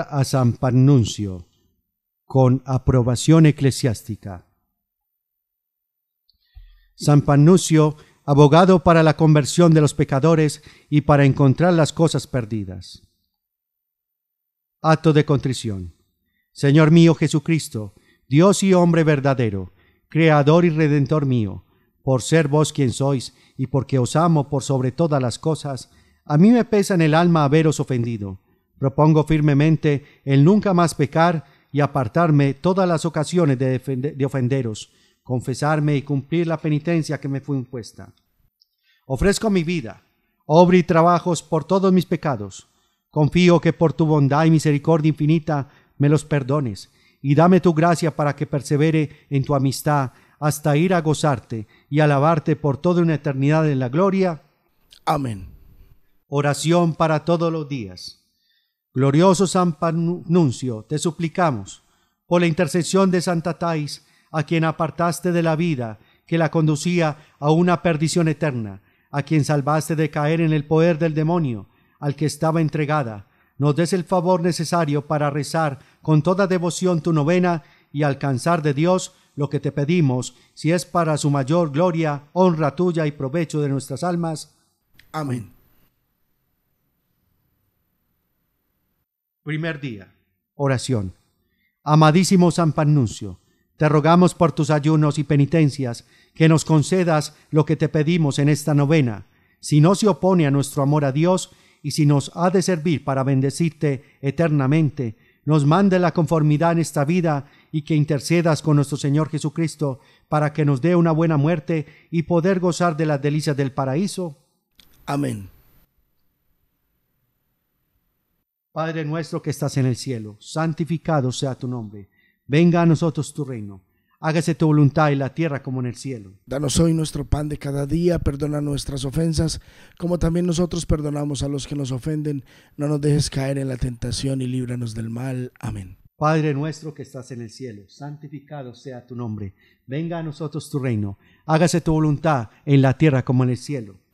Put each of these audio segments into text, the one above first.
a San Pannuncio con aprobación eclesiástica. San Pannuncio, abogado para la conversión de los pecadores y para encontrar las cosas perdidas. Acto de contrición. Señor mío Jesucristo, Dios y hombre verdadero, Creador y Redentor mío, por ser vos quien sois y porque os amo por sobre todas las cosas, a mí me pesa en el alma haberos ofendido Propongo firmemente el nunca más pecar y apartarme todas las ocasiones de, ofenderos, confesarme y cumplir la penitencia que me fue impuesta. Ofrezco mi vida, obra y trabajos por todos mis pecados. Confío que por tu bondad y misericordia infinita me los perdones y dame tu gracia para que persevere en tu amistad hasta ir a gozarte y alabarte por toda una eternidad en la gloria. Amén. Oración para todos los días. Glorioso San Panuncio, te suplicamos, por la intercesión de Santa Tais, a quien apartaste de la vida que la conducía a una perdición eterna, a quien salvaste de caer en el poder del demonio, al que estaba entregada, nos des el favor necesario para rezar con toda devoción tu novena y alcanzar de Dios lo que te pedimos, si es para su mayor gloria, honra tuya y provecho de nuestras almas. Amén. Primer día. Oración. Amadísimo San Panuncio, te rogamos por tus ayunos y penitencias que nos concedas lo que te pedimos en esta novena, si no se opone a nuestro amor a Dios y si nos ha de servir para bendecirte eternamente, nos mande la conformidad en esta vida y que intercedas con nuestro Señor Jesucristo para que nos dé una buena muerte y poder gozar de las delicias del paraíso. Amén. Padre nuestro que estás en el cielo, santificado sea tu nombre. Venga a nosotros tu reino. Hágase tu voluntad en la tierra como en el cielo. Danos hoy nuestro pan de cada día, perdona nuestras ofensas, como también nosotros perdonamos a los que nos ofenden. No nos dejes caer en la tentación y líbranos del mal. Amén. Padre nuestro que estás en el cielo, santificado sea tu nombre. Venga a nosotros tu reino. Hágase tu voluntad en la tierra como en el cielo.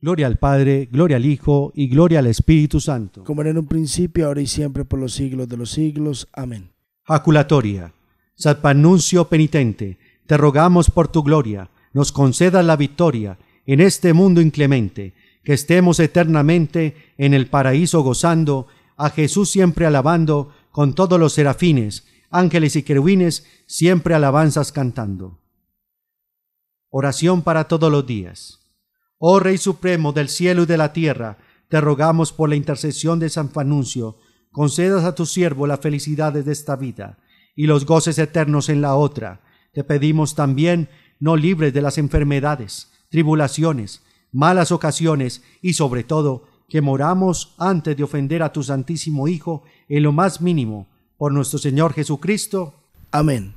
Gloria al Padre, gloria al Hijo y gloria al Espíritu Santo. Como era en un principio, ahora y siempre, por los siglos de los siglos. Amén. Jaculatoria. satpanuncio penitente, te rogamos por tu gloria, nos concedas la victoria en este mundo inclemente, que estemos eternamente en el paraíso gozando, a Jesús siempre alabando, con todos los serafines, ángeles y querubines, siempre alabanzas cantando. Oración para todos los días. Oh Rey Supremo del cielo y de la tierra, te rogamos por la intercesión de San Fanuncio, concedas a tu siervo las felicidades de esta vida y los goces eternos en la otra. Te pedimos también, no libres de las enfermedades, tribulaciones, malas ocasiones y sobre todo, que moramos antes de ofender a tu Santísimo Hijo en lo más mínimo, por nuestro Señor Jesucristo. Amén.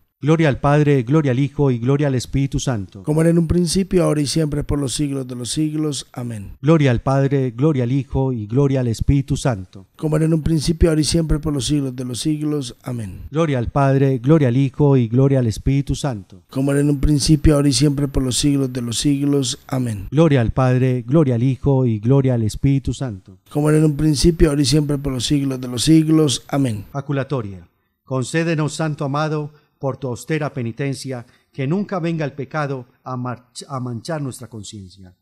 Gloria al Padre, gloria al Hijo y gloria al Espíritu Santo. Como era en un principio, ahora y siempre, por los siglos de los siglos. Amén. Gloria al Padre, gloria al Hijo y gloria al Espíritu Santo. Como era en un principio, ahora y siempre, por los siglos de los siglos. Amén. Gloria al Padre, gloria al Hijo y gloria al Espíritu Santo. Como era en un principio, ahora y siempre, por los siglos de los siglos. Amén. Gloria al Padre, gloria al Hijo y gloria al Espíritu Santo. Como era en un principio, ahora y siempre, por los siglos de los siglos. Amén. Aculatoria. Concédenos, Santo amado, por tu austera penitencia, que nunca venga el pecado a, a manchar nuestra conciencia.